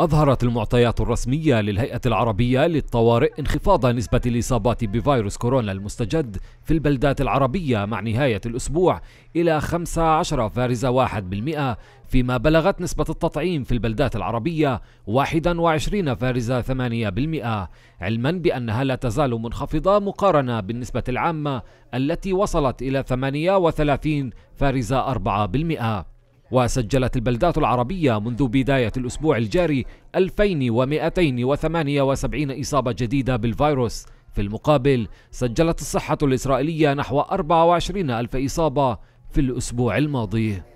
أظهرت المعطيات الرسمية للهيئة العربية للطوارئ انخفاض نسبة الإصابات بفيروس كورونا المستجد في البلدات العربية مع نهاية الأسبوع إلى 15.1% فيما بلغت نسبة التطعيم في البلدات العربية 21.8% علما بأنها لا تزال منخفضة مقارنة بالنسبة العامة التي وصلت إلى 38.4% وسجلت البلدات العربية منذ بداية الأسبوع الجاري 2278 إصابة جديدة بالفيروس في المقابل سجلت الصحة الإسرائيلية نحو 24 ألف إصابة في الأسبوع الماضي